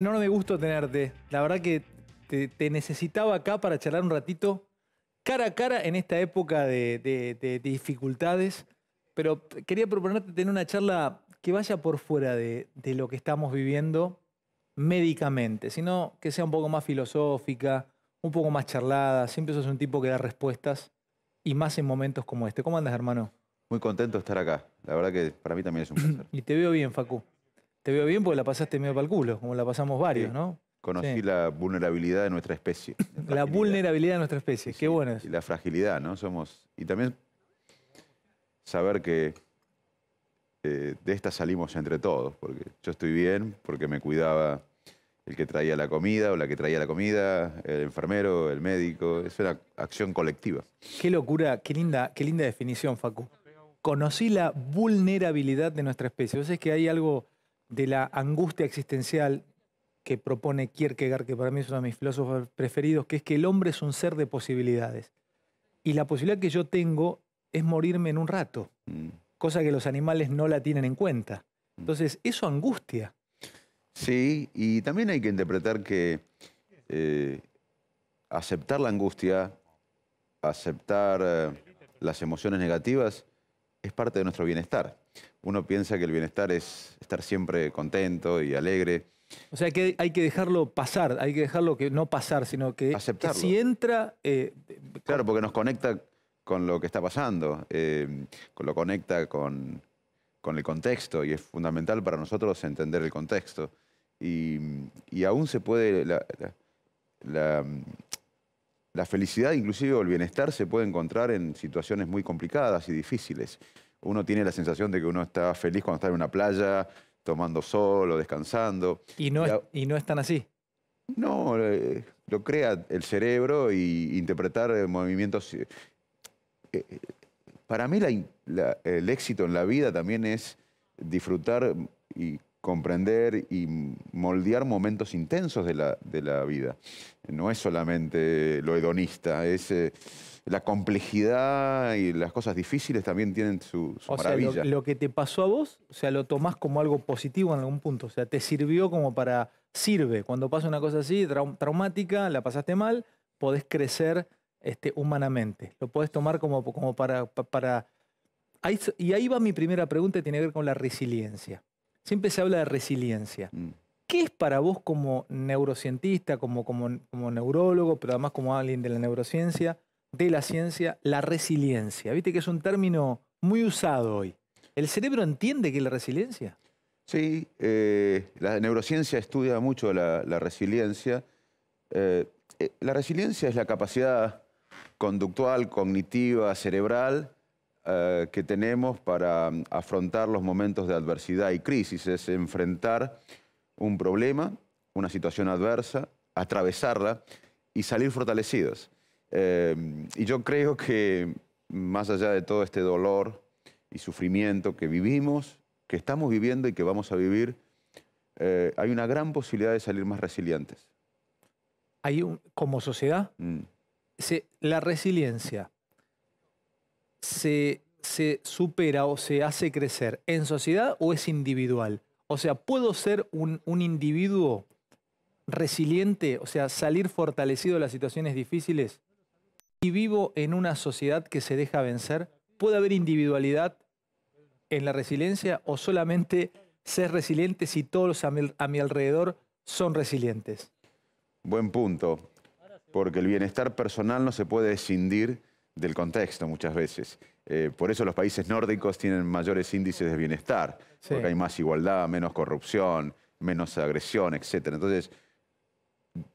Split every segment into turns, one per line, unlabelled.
No me gustó tenerte. La verdad que te, necesitaba acá para charlar un ratito cara a cara en esta época de, dificultades, pero quería proponerte tener una charla que vaya por fuera de, de lo que estamos viviendo médicamente, sino que sea un poco más filosófica, un poco más charlada. Siempre sos un tipo que da respuestas y más en momentos como este. ¿Cómo andas, hermano?
Muy contento de estar acá. La verdad que para mí también es un
placer. y te veo bien, Facu. Te veo bien porque la pasaste medio para el culo, como la pasamos varios, ¿no?
Conocí la vulnerabilidad de nuestra especie.
La, vulnerabilidad de nuestra especie, qué
bueno Y la fragilidad, ¿no? Somos. Y también saber que eh, de esta salimos entre todos, porque yo estoy bien, porque me cuidaba el que traía la comida o la que traía la comida, el enfermero, el médico. Es una acción
colectiva. Qué locura, qué linda, qué linda definición, Facu. Conocí la vulnerabilidad de nuestra especie. O sea, es que hay algo de la angustia existencial que propone Kierkegaard, que para mí es uno de mis filósofos preferidos, que es que el hombre es un ser de posibilidades. Y la posibilidad que yo tengo es morirme en un rato, mm. cosa que los animales no la tienen en cuenta. Mm. Entonces, eso angustia.
Sí, y también hay que interpretar que eh, aceptar la angustia, aceptar eh, las emociones negativas, es parte de nuestro bienestar uno piensa que el bienestar es estar siempre contento y alegre.
O sea que hay que dejarlo pasar, hay que dejarlo que no pasar, sino que, Aceptarlo. si entra...
Eh, claro, porque nos conecta con lo que está pasando, eh, lo conecta con, el contexto y es fundamental para nosotros entender el contexto. Y, aún se puede... La, felicidad, inclusive, el bienestar se puede encontrar en situaciones muy complicadas y difíciles uno tiene la sensación de que uno está feliz cuando está en una playa, tomando sol o descansando.
Y no, y, es, no tan así.
No, eh, lo crea el cerebro y interpretar eh, movimientos. Eh, para mí el éxito en la vida también es disfrutar y comprender y moldear momentos intensos de la, vida. No es solamente lo hedonista, es eh, la complejidad y las cosas difíciles también tienen su, maravilla. lo, que
te pasó a vos, o sea, lo tomás como algo positivo en algún punto, o sea, te sirvió como para, sirve, cuando pasa una cosa así, traumática, la pasaste mal, podés crecer este, humanamente, lo podés tomar como, como para... para ahí, y ahí va mi primera pregunta, tiene que ver con la resiliencia siempre se habla de resiliencia. Mm. ¿Qué es para vos como neurocientista, como, como, como neurólogo, pero además como alguien de la neurociencia, de la ciencia, la resiliencia? Viste que es un término muy usado hoy. ¿El cerebro entiende qué es la resiliencia?
Sí, eh, la neurociencia estudia mucho la, resiliencia. Eh, eh, la resiliencia es la capacidad conductual, cognitiva, cerebral eh, que tenemos para mm, afrontar los momentos de adversidad y crisis, es enfrentar un problema, una situación adversa, atravesarla y salir fortalecidos. Em, y yo creo que mm, más allá de todo este dolor y sufrimiento que vivimos, que estamos viviendo y que vamos a vivir, eh, hay una gran posibilidad de salir
más resilientes. Hay un, como sociedad, mm. la resiliencia se, supera o se hace crecer en sociedad o es individual? O sea, ¿puedo ser un, individuo resiliente, o sea, salir fortalecido de las situaciones difíciles? Y vivo en una sociedad que se deja vencer, ¿puede haber individualidad en la resiliencia o solamente ser resiliente si todos a mi, a mi alrededor son resilientes?
Buen punto, porque el bienestar personal no se puede escindir del contexto muchas veces. Eh, por eso los países nórdicos tienen mayores índices de bienestar, porque hay más igualdad, menos corrupción, menos agresión, etc. Entonces,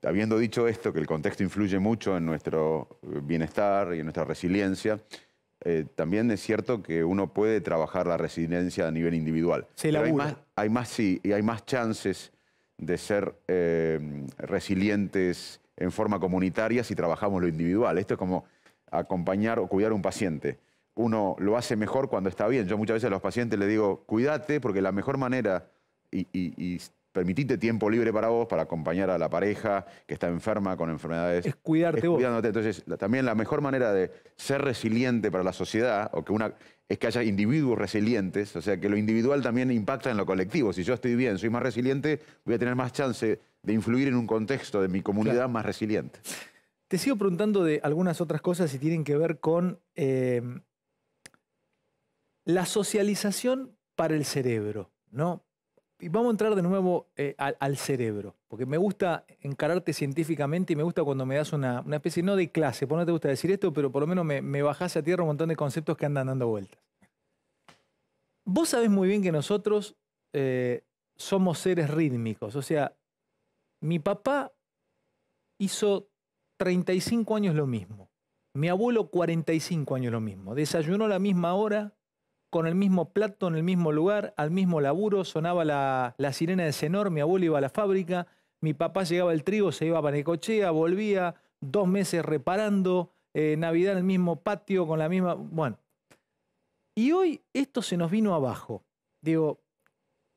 habiendo dicho esto, que el contexto influye mucho en nuestro eh, bienestar y en nuestra resiliencia, eh, también es cierto que uno puede trabajar la resiliencia a nivel individual. hay más, hay más, y hay más chances de ser resilientes en forma comunitaria si trabajamos lo individual. Esto es como acompañar o cuidar a un paciente. Uno lo hace mejor cuando está bien. Yo muchas veces a los pacientes les digo, cuídate, porque la mejor manera y, permitite tiempo libre para vos, para acompañar a la pareja que está enferma con enfermedades. Es cuidarte cuidándote. Entonces, también la mejor manera de ser resiliente para la sociedad o que una, es que haya individuos resilientes, o sea, que lo individual también impacta en lo colectivo. Si yo estoy bien, soy más resiliente, voy a tener más chance de influir en un contexto de mi comunidad más resiliente.
Te sigo preguntando de algunas otras cosas y tienen que ver con em, la socialización para el cerebro, ¿no? Y vamos a entrar de nuevo eh, al, cerebro, porque me gusta encararte científicamente y me gusta cuando me das una, especie, no de clase, por no te gusta decir esto, pero por lo menos me, me bajás a tierra un montón de conceptos que andan dando vueltas. Vos sabés muy bien que nosotros eh, somos seres rítmicos, o sea, mi papá hizo 35 años lo mismo. Mi abuelo 45 años lo mismo. Desayunó a la misma hora, con el mismo plato, en el mismo lugar, al mismo laburo. Sonaba la, la sirena de Cenor, mi abuelo iba a la fábrica, mi papá llegaba el trigo, se iba a Panecochea, volvía, dos meses reparando, eh, Navidad en el mismo patio, con la misma... Bueno. Y hoy esto se nos vino abajo. Digo,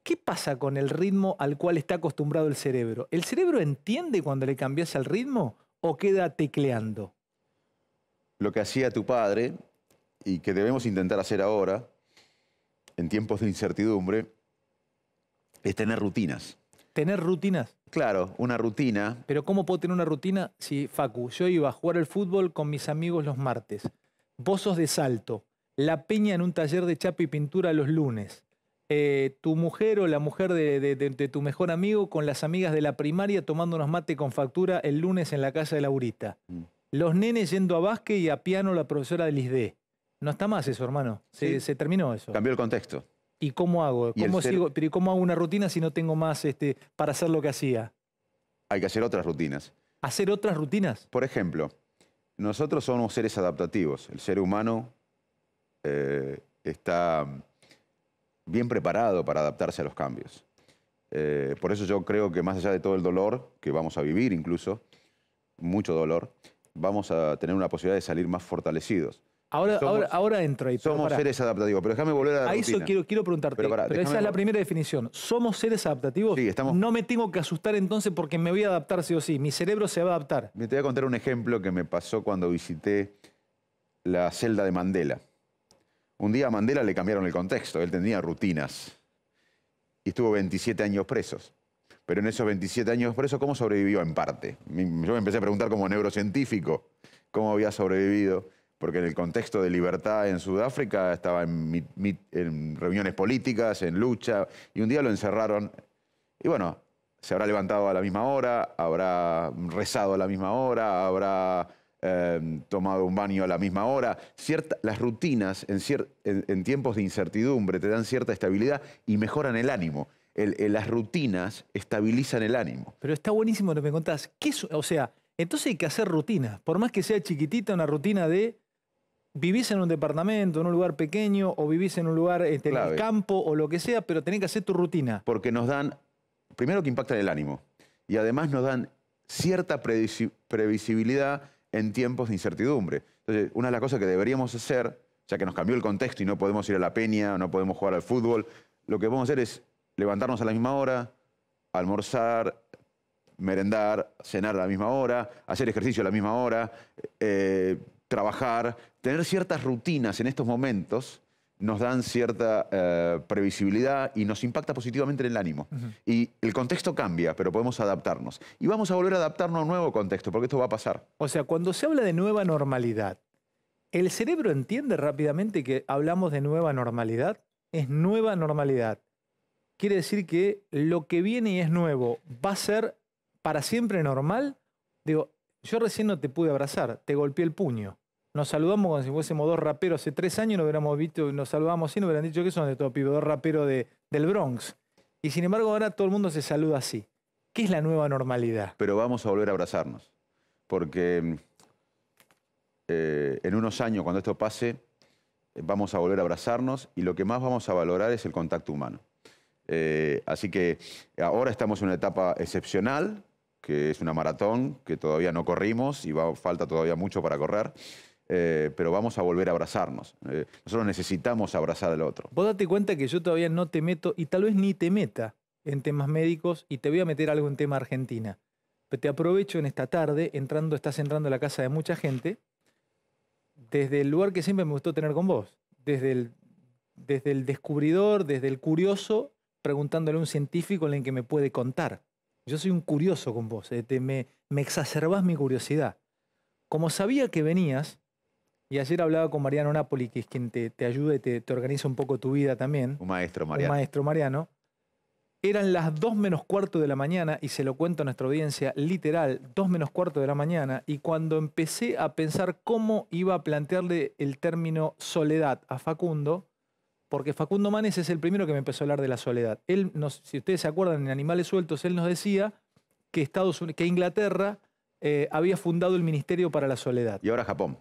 ¿qué pasa con el ritmo al cual está acostumbrado el cerebro? ¿El cerebro entiende cuando le cambias el ritmo? o queda tecleando?
Lo que hacía tu padre y que debemos intentar hacer ahora, en tiempos de incertidumbre, es tener rutinas.
¿Tener rutinas? Claro, una rutina. Pero ¿cómo puedo tener una rutina si, Facu, yo iba a jugar al fútbol con mis amigos los martes, bozos de salto, la peña en un taller de chapa y pintura los lunes, eh, tu mujer o la mujer de, tu mejor amigo con las amigas de la primaria tomando unos mate con factura el lunes en la casa de Laurita. Mm. Los nenes yendo a básquet y a piano la profesora del ISDE. No está más eso, hermano. Se, terminó eso.
Cambió el contexto.
¿Y cómo hago? ¿Cómo, sigo? Pero ¿Cómo hago una rutina si no tengo más este, para hacer lo que hacía?
Hay que hacer otras rutinas. ¿Hacer otras rutinas? Por ejemplo, nosotros somos seres adaptativos. El ser humano eh, está bien preparado para adaptarse a los cambios. Eh, por eso yo creo que más allá de todo el dolor que vamos a vivir incluso, mucho dolor, vamos a tener una posibilidad de salir más fortalecidos.
Ahora, ahora, ahora entro y somos seres
adaptativos, pero déjame volver a la A eso quiero,
quiero preguntarte. Pero, esa es la primera definición. ¿Somos seres adaptativos? No me tengo que asustar entonces porque me voy a adaptar sí o sí. Mi cerebro se va a adaptar. Me te voy a contar un ejemplo que me pasó cuando visité
la celda de Mandela. Un día a Mandela le cambiaron el contexto, él tenía rutinas y estuvo 27 años presos. Pero en esos 27 años preso, ¿cómo sobrevivió en parte? Yo me empecé a preguntar como neurocientífico cómo había sobrevivido, porque en el contexto de libertad en Sudáfrica estaba en, en reuniones políticas, en lucha, y un día lo encerraron. Y bueno, se habrá levantado a la misma hora, habrá rezado a la misma hora, habrá Em, tomado un baño a la misma hora. las rutinas en, en, tiempos de incertidumbre te dan cierta estabilidad y mejoran el ánimo. las rutinas estabilizan el ánimo.
Pero está buenísimo lo que me contás. ¿Qué, o sea, entonces hay que hacer rutinas. Por más que sea chiquitita, una rutina de vivís en un departamento, en un lugar pequeño, o vivís en un lugar este, en el campo, o lo que sea, pero tenés que hacer tu rutina. Porque nos dan, primero que impactan el ánimo, y
además nos dan cierta previsibilidad en tiempos de incertidumbre. Entonces, una de las cosas que deberíamos hacer, ya que nos cambió el contexto y no podemos ir a la peña, no podemos jugar al fútbol, lo que podemos hacer es levantarnos a la misma hora, almorzar, merendar, cenar a la misma hora, hacer ejercicio a la misma hora, eh, trabajar, tener ciertas rutinas en estos momentos nos dan cierta eh, previsibilidad y nos impacta positivamente en el ánimo. Y el contexto cambia, pero podemos adaptarnos.
Y vamos a volver a adaptarnos a un nuevo contexto, porque esto va a pasar. O sea, cuando se habla de nueva normalidad, ¿el cerebro entiende rápidamente que hablamos de nueva normalidad? Es nueva normalidad. Quiere decir que lo que viene y es nuevo va a ser para siempre normal. Digo, yo recién no te pude abrazar, te golpeé el puño nos saludamos como si fuésemos dos raperos hace tres años, nos hubiéramos visto, nos saludamos y nos hubieran dicho que son de todo pibe, dos raperos de, del Bronx. Y sin embargo, ahora todo el mundo se saluda así. ¿Qué es la nueva normalidad?
Pero vamos a volver a abrazarnos. Porque eh, en unos años, cuando esto pase, vamos a volver a abrazarnos y lo que más vamos a valorar es el contacto humano. Eh, así que ahora estamos en una etapa excepcional, que es una maratón que todavía no corrimos y falta todavía mucho para correr. Eh, pero vamos a volver a abrazarnos. Eh, nosotros necesitamos abrazar al otro.
Vos date cuenta que yo todavía no te meto, y tal vez ni te meta en temas médicos, y te voy a meter algo en tema Argentina. Pero te aprovecho en esta tarde, entrando, estás entrando a la casa de mucha gente, desde el lugar que siempre me gustó tener con vos, desde el, desde el descubridor, desde el curioso, preguntándole a un científico en el que me puede contar. Yo soy un curioso con vos, eh, te, me, me exacerbás mi curiosidad. Como sabía que venías, y ayer hablaba con Mariano Napoli, que es quien te, te ayuda y te, organiza un poco tu vida también. Un maestro Mariano. Un maestro Mariano. Eran las 2 menos cuarto de la mañana, y se lo cuento a nuestra audiencia, literal, 2 menos cuarto de la mañana, y cuando empecé a pensar cómo iba a plantearle el término soledad a Facundo, porque Facundo Manes es el primero que me empezó a hablar de la soledad. Él, si ustedes se acuerdan, en Animales Sueltos, él nos decía que, Estados que Inglaterra eh, había fundado el Ministerio para la Soledad. Y ahora Japón.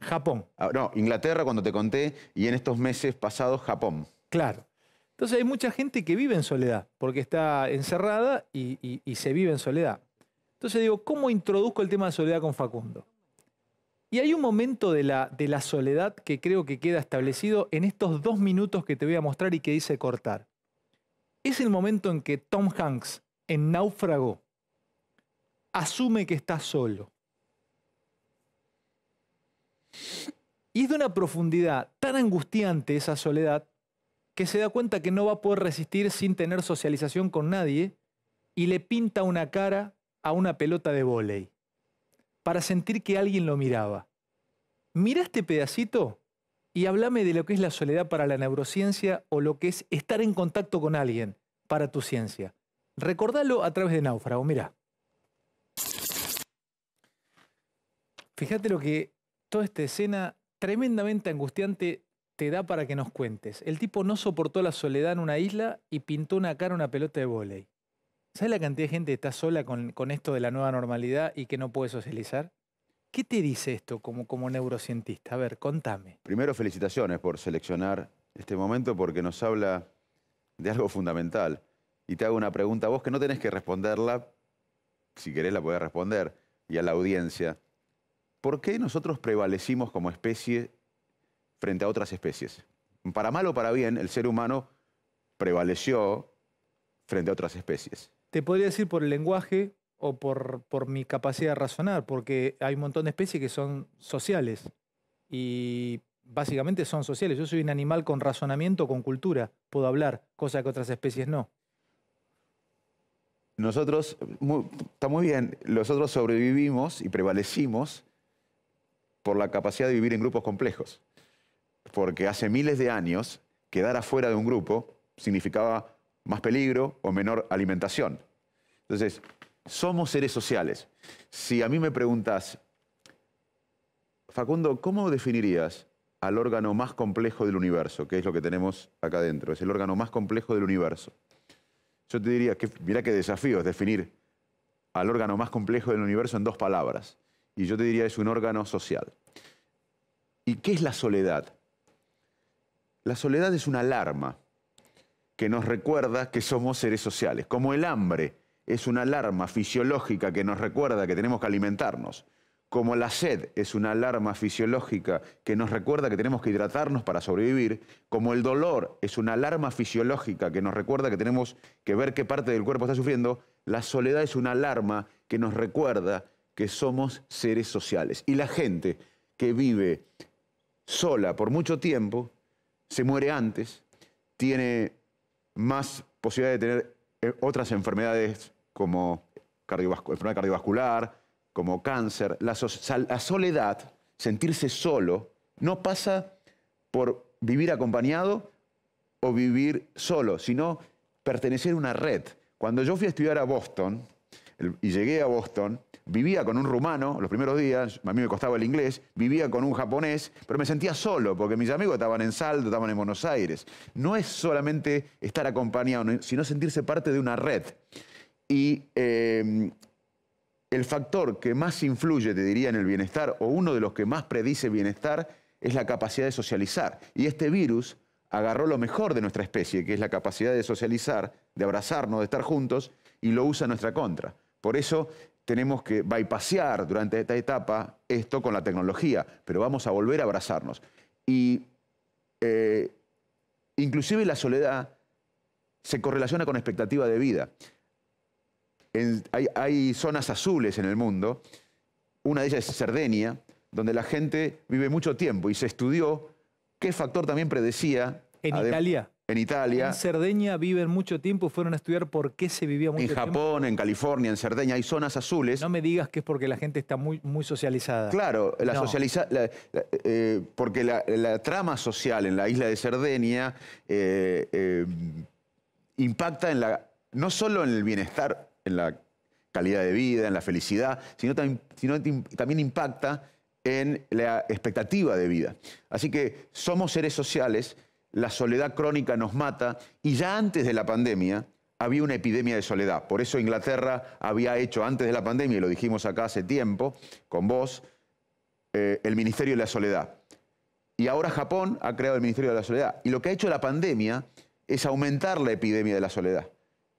Japón.
Ah, no, Inglaterra cuando te conté y en estos meses pasados Japón.
Claro. Entonces hay mucha gente que vive en soledad, porque está encerrada y, se vive en soledad. Entonces digo, ¿cómo introduzco el tema de soledad con Facundo? Y hay un momento de la, de la soledad que creo que queda establecido en estos dos minutos que te voy a mostrar y que dice cortar. Es el momento en que Tom Hanks, en Náufrago, asume que está solo. Y es de una profundidad tan angustiante esa soledad que se da cuenta que no va a poder resistir sin tener socialización con nadie y le pinta una cara a una pelota de vóley para sentir que alguien lo miraba. Mira este pedacito y háblame de lo que es la soledad para la neurociencia o lo que es estar en contacto con alguien para tu ciencia. Recordalo a través de Náufrago, mira. Fíjate lo que toda esta escena tremendamente angustiante te da para que nos cuentes. El tipo no soportó la soledad en una isla y pintó una cara una pelota de voleibol. ¿Sabes la cantidad de gente que está sola con, esto de la nueva normalidad y que no puede socializar? ¿Qué te dice esto como, como neurocientista? A ver, contame.
Primero, felicitaciones por seleccionar este momento porque nos habla de algo fundamental. Y te hago una pregunta a vos que no tenés que responderla, si querés la podés responder, y a la audiencia. ¿Por qué nosotros prevalecimos como especie frente a otras especies? Para mal o para bien, el ser humano prevaleció frente a otras especies.
Te podría decir por el lenguaje o por, mi capacidad de razonar, porque hay un montón de especies que son sociales y básicamente son sociales. Yo soy un animal con razonamiento, con cultura, puedo hablar, cosa que otras especies no.
Nosotros, está muy bien, nosotros sobrevivimos y prevalecimos por la capacidad de vivir en grupos complejos. Porque hace miles de años, quedar afuera de un grupo significaba más peligro o menor alimentación. Entonces, somos seres sociales. Si a mí me preguntas, Facundo, ¿cómo definirías al órgano más complejo del universo, que es lo que tenemos acá adentro? Es el órgano más complejo del universo. Yo te diría, que, mira qué desafío es definir al órgano más complejo del universo en dos palabras y yo te diría es un órgano social. ¿Y qué es la soledad? La soledad es una alarma que nos recuerda que somos seres sociales, como el hambre es una alarma fisiológica que nos recuerda que tenemos que alimentarnos, como la sed es una alarma fisiológica que nos recuerda que tenemos que hidratarnos para sobrevivir, como el dolor es una alarma fisiológica que nos recuerda que tenemos que ver qué parte del cuerpo está sufriendo, la soledad es una alarma que nos recuerda que somos seres sociales. Y la gente que vive sola por mucho tiempo, se muere antes, tiene más posibilidad de tener eh, otras enfermedades como cardiovascular, enfermedad cardiovascular, como cáncer. La, soledad, sentirse solo, no pasa por vivir acompañado o vivir solo, sino pertenecer a una red. Cuando yo fui a estudiar a Boston y llegué a Boston, vivía con un rumano los primeros días, a mí me costaba el inglés, vivía con un japonés, pero me sentía solo porque mis amigos estaban en Saldo, estaban en Buenos Aires. No es solamente estar acompañado, sino sentirse parte de una red. Y em, el factor que más influye, te diría, en el bienestar, o uno de los que más predice bienestar, es la capacidad de socializar. Y este virus agarró lo mejor de nuestra especie, que es la capacidad de socializar, de abrazarnos, de estar juntos, y lo usa en nuestra contra. Por eso tenemos que bypassear durante esta etapa esto con la tecnología, pero vamos a volver a abrazarnos. Y eh, inclusive la soledad se correlaciona con expectativa de vida. hay, hay, zonas azules en el mundo, una de ellas es Cerdeña, donde la gente vive mucho tiempo y se estudió qué factor también predecía. En Italia en Italia. En
Cerdeña viven mucho tiempo, fueron a estudiar por qué se vivía mucho tiempo. En
Japón, en California, en Cerdeña, hay zonas
azules. No me digas que es porque la gente está muy, socializada. Claro, la
eh, porque la, trama social en la isla de Cerdeña eh, eh, impacta en la, no solo en el bienestar, en la calidad de vida, en la felicidad, sino también impacta en la expectativa de vida. Así que somos seres sociales la soledad crónica nos mata y ya antes de la pandemia había una epidemia de soledad. Por eso Inglaterra había hecho antes de la pandemia, y lo dijimos acá hace tiempo con vos, eh, el Ministerio de la Soledad. Y ahora Japón ha creado el Ministerio de la Soledad. Y lo que ha hecho la pandemia es aumentar la epidemia de la soledad.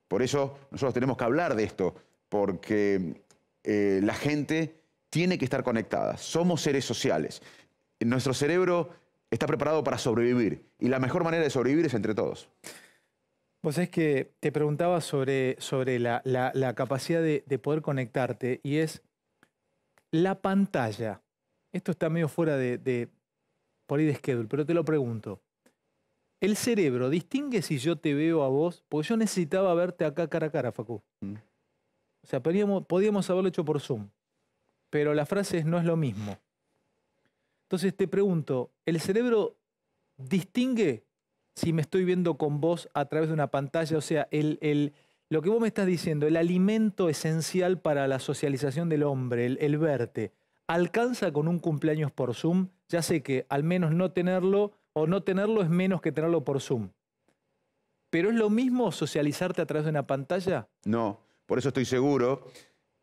Por eso nosotros tenemos que hablar de esto, porque eh, la gente tiene que estar conectada. Somos seres sociales. Nuestro cerebro está preparado para sobrevivir. Y la mejor manera de sobrevivir es entre todos.
Vos es que te preguntaba sobre, sobre la, capacidad de, poder conectarte y es la pantalla. Esto está medio fuera de, por de schedule, pero te lo pregunto. El cerebro distingue si yo te veo a vos, porque yo necesitaba verte acá cara a cara, Facu. Mm. O sea, podíamos, podíamos haberlo hecho por Zoom, pero la frase no es lo mismo. Entonces te pregunto, ¿el cerebro distingue si me estoy viendo con vos a través de una pantalla? O sea, el, lo que vos me estás diciendo, el alimento esencial para la socialización del hombre, el, el verte, ¿alcanza con un cumpleaños por Zoom? Ya sé que al menos no tenerlo o no tenerlo es menos que tenerlo por Zoom. ¿Pero es lo mismo socializarte a través de una pantalla?
No, por eso estoy seguro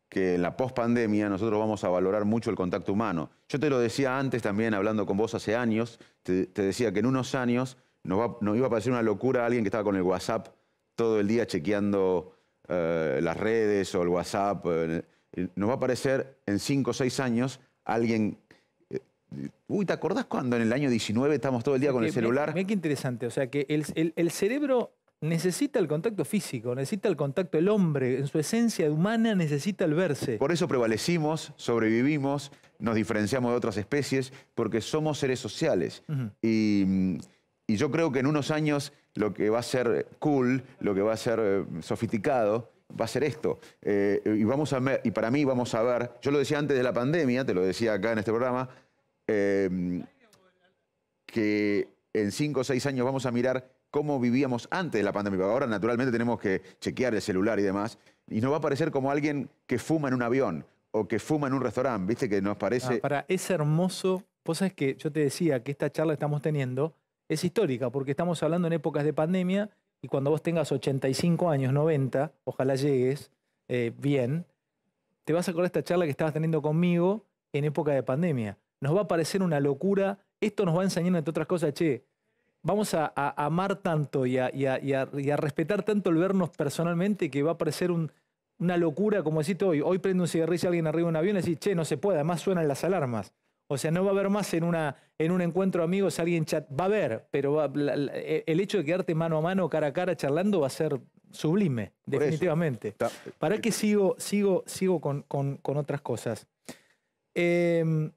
que en la pospandemia nosotros vamos a valorar mucho el contacto humano. Yo te lo decía antes también, hablando con vos hace años, te, decía que en unos años nos, iba a parecer una locura alguien que estaba con el WhatsApp todo el día chequeando eh, las redes o el WhatsApp. Eh, nos va a parecer en cinco o seis años alguien... Eh, uy, ¿te acordás cuando en el año 19 estamos todo el día con el celular?
Mira, qué interesante, o sea que el cerebro necesita el contacto físico, necesita el contacto el hombre, en su esencia humana necesita el verse. Por
eso prevalecimos, sobrevivimos, nos diferenciamos de otras especies, porque somos seres sociales. y, yo creo que en unos años lo que va a ser cool, lo que va a ser eh, sofisticado, va a ser esto. Eh, y, vamos a y para mí vamos a ver, yo lo decía antes de la pandemia, te lo decía acá en este programa, eh, que en cinco o seis años vamos a mirar cómo vivíamos antes de la pandemia. Ahora, naturalmente, tenemos que chequear el celular y demás. Y nos va a parecer como alguien que fuma en un avión o que fuma en un restaurante, ¿viste? Que nos ah, parece.
para, es hermoso. cosa es que yo te decía que esta charla que estamos teniendo es histórica, porque estamos hablando en épocas de pandemia y cuando vos tengas 85 años, 90, ojalá llegues eh, bien, te vas a acordar esta charla que estabas teniendo conmigo en época de pandemia. Nos va a parecer una locura. Esto nos va a enseñar, entre otras cosas, che, vamos a, amar tanto y a, respetar tanto el vernos personalmente que va a parecer una locura, como decís hoy. Hoy prende un cigarrillo alguien arriba de un avión y decís, che, no se puede, además suenan las alarmas. O sea, no va a haber más en, una, en un encuentro de amigos alguien chat. Va a haber, pero el hecho de quedarte mano a mano, cara a cara, charlando, va a ser sublime, definitivamente. ¿Para qué eh, sigo, sigo, sigo con, con otras cosas? Eh,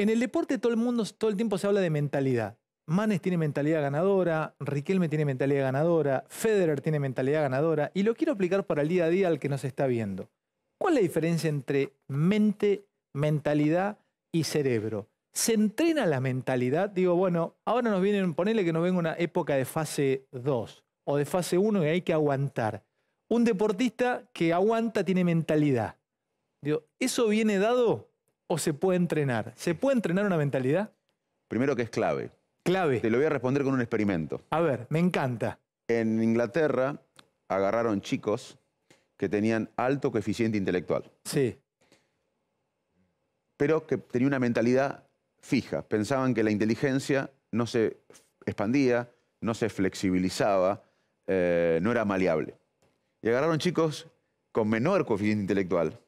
en el deporte todo el mundo, todo el tiempo se habla de mentalidad. Manes tiene mentalidad ganadora, Riquelme tiene mentalidad ganadora, Federer tiene mentalidad ganadora, y lo quiero aplicar para el día a día al que nos está viendo. ¿Cuál es la diferencia entre mente, mentalidad y cerebro? ¿Se entrena la mentalidad? Digo, bueno, ahora nos vienen, ponele que nos venga una época de fase 2 o de fase 1 y hay que aguantar. Un deportista que aguanta tiene mentalidad. Digo, ¿eso viene dado o se puede entrenar? ¿Se puede entrenar una mentalidad? Primero que es clave. Clave. Te lo voy a responder con un experimento. A ver, me encanta. En Inglaterra
agarraron chicos que tenían alto coeficiente intelectual. Sí. Pero que tenían una mentalidad fija. Pensaban que la inteligencia no se expandía, no se flexibilizaba, eh, no era maleable. Y agarraron chicos con menor coeficiente intelectual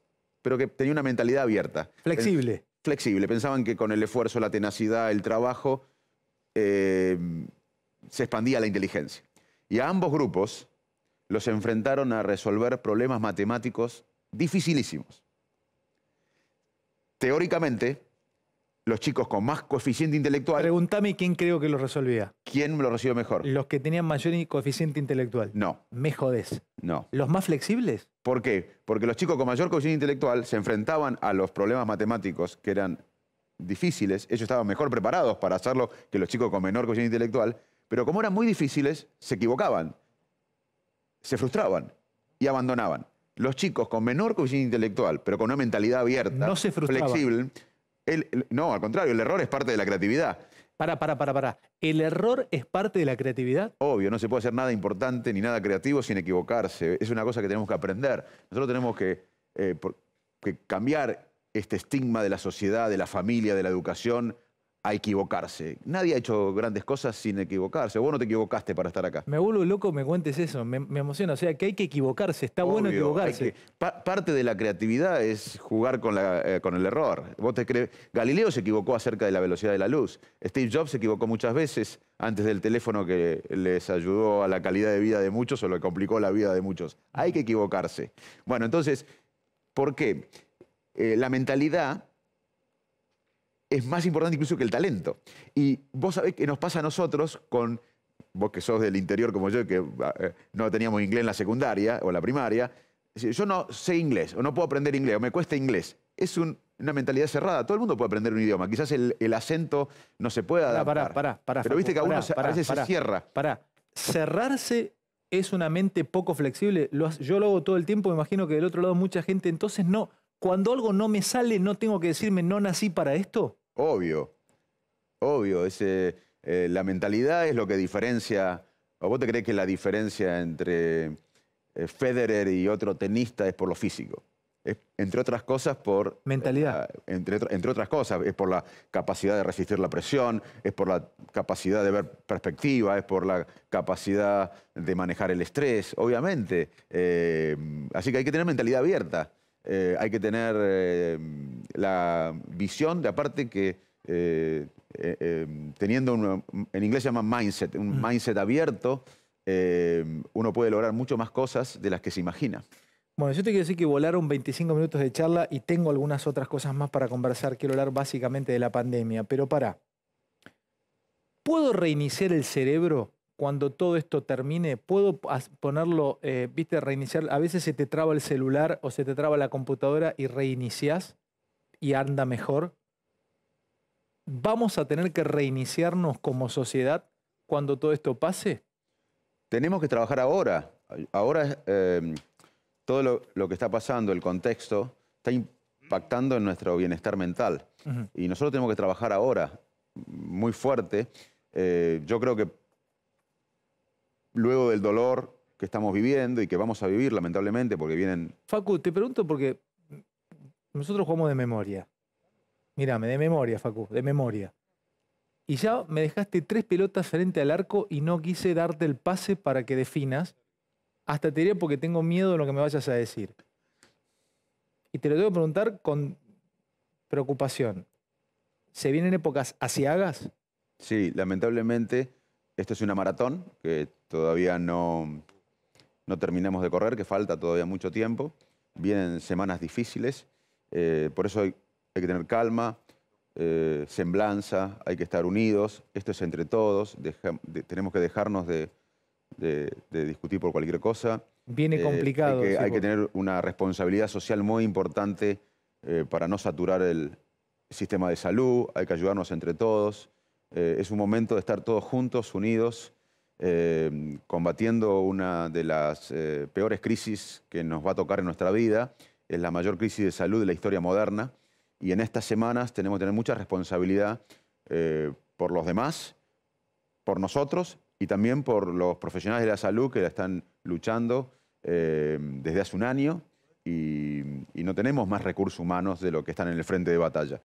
pero que tenía una mentalidad abierta. Flexible. Flexible. Pensaban que con el esfuerzo, la tenacidad, el trabajo, eh, se expandía la inteligencia. Y a ambos grupos los enfrentaron a resolver problemas matemáticos dificilísimos. Teóricamente, los chicos con más coeficiente intelectual. Pregúntame quién creo que lo resolvía. ¿Quién lo recibió mejor?
Los que tenían mayor coeficiente intelectual. No. Me jodés. No. ¿Los más
flexibles? ¿Por qué? Porque los chicos con mayor coeficiente intelectual se enfrentaban a los problemas matemáticos que eran difíciles, ellos estaban mejor preparados para hacerlo que los chicos con menor coeficiente intelectual, pero como eran muy difíciles, se equivocaban, se frustraban y abandonaban. Los chicos con menor coeficiente intelectual, pero con una mentalidad abierta, flexible, no, al contrario, el error es parte de la creatividad.
Para, para, para, para. ¿El error es parte de la creatividad?
Obvio, no se puede hacer nada importante ni nada creativo sin equivocarse. Es una cosa que tenemos que aprender. Nosotros tenemos que, eh, que cambiar este estigma de la sociedad, de la familia, de la educación a equivocarse. Nadie ha hecho grandes cosas sin equivocarse. Vos no te equivocaste para estar acá.
Me vuelvo loco, me cuentes eso, me, emociona. O sea, que hay que equivocarse, está bueno equivocarse.
parte de la creatividad es jugar con, eh, el error. Galileo se equivocó acerca de la velocidad de la luz. Steve Jobs se equivocó muchas veces antes del teléfono que les ayudó a la calidad de vida de muchos o lo complicó la vida de muchos. Hay que equivocarse. Bueno, entonces, ¿por qué? Eh, la mentalidad es más importante incluso que el talento. Y vos sabés que nos pasa a nosotros con, vos que sos del interior como yo, que eh, no teníamos inglés en la secundaria o la primaria, yo no sé inglés o no puedo aprender inglés o me cuesta inglés. Es una mentalidad cerrada. Todo el mundo puede aprender un idioma. Quizás el, acento no se pueda dar
Pará, pará, Pero viste que a uno a veces se cierra. Pará. Cerrarse es una mente poco flexible. yo lo hago todo el tiempo. Me imagino que del otro lado mucha gente. Entonces, no. Cuando algo no me sale, no tengo que decirme, no nací para esto.
Obvio, obvio. Eh, la mentalidad es lo que diferencia. ¿O vos te crees que la diferencia entre eh, Federer y otro tenista es por lo físico? entre otras cosas, por... Mentalidad. Eh, entre, entre, otras cosas, es por la capacidad de resistir la presión, es por la capacidad de ver perspectiva, es por la capacidad de manejar el estrés, obviamente. así que hay que tener mentalidad abierta. hay que tener la visión de aparte que eh, eh, em, teniendo, un en inglés se llama mindset, un mm. mindset abierto, em, uno puede lograr mucho más cosas de las que se imagina.
Bueno, yo te quiero decir que volaron 25 minutos de charla y tengo algunas otras cosas más para conversar. Quiero hablar básicamente de la pandemia, pero para. ¿Puedo reiniciar el cerebro cuando todo esto termine? ¿Puedo ponerlo, eh, viste, reiniciar? A veces se te traba el celular o se te traba la computadora y reinicias y anda mejor, vamos a tener que reiniciarnos como sociedad cuando todo esto pase? Tenemos que trabajar ahora.
Ahora eh, todo lo, que está pasando, el contexto, está impactando en nuestro bienestar mental. Y nosotros tenemos que trabajar ahora muy fuerte. Eh, yo creo que luego del dolor que estamos viviendo y que vamos a vivir lamentablemente porque vienen...
Facu, te pregunto porque nosotros jugamos de memoria. Mírame, de memoria, Facu, de memoria. Y ya me dejaste tres pelotas frente al arco y no quise darte el pase para que definas. Hasta te diré porque tengo miedo de lo que me vayas a decir. Y te lo tengo que preguntar con preocupación.
¿Se vienen épocas
asiagas?
Sí, lamentablemente, esto es una maratón que todavía no, no terminamos de correr, que falta todavía mucho tiempo. Vienen semanas difíciles. Eh, por eso hay, que tener calma, eh, semblanza, hay que estar unidos. Esto es entre todos. tenemos que dejarnos de, discutir por cualquier cosa.
Viene eh, complicado. hay, que,
tener una responsabilidad social muy importante para no saturar el sistema de salud. Hay que ayudarnos entre todos. es un momento de estar todos juntos, unidos. combatiendo una de las peores crisis que nos va a tocar en nuestra vida, es eh, la mayor crisis de salud de la historia moderna y en estas semanas tenemos que tener mucha responsabilidad eh, por los demás, por nosotros y también por los profesionales de la salud que la están luchando eh, desde hace un año y, y no tenemos más recursos humanos de los que están en el frente de batalla.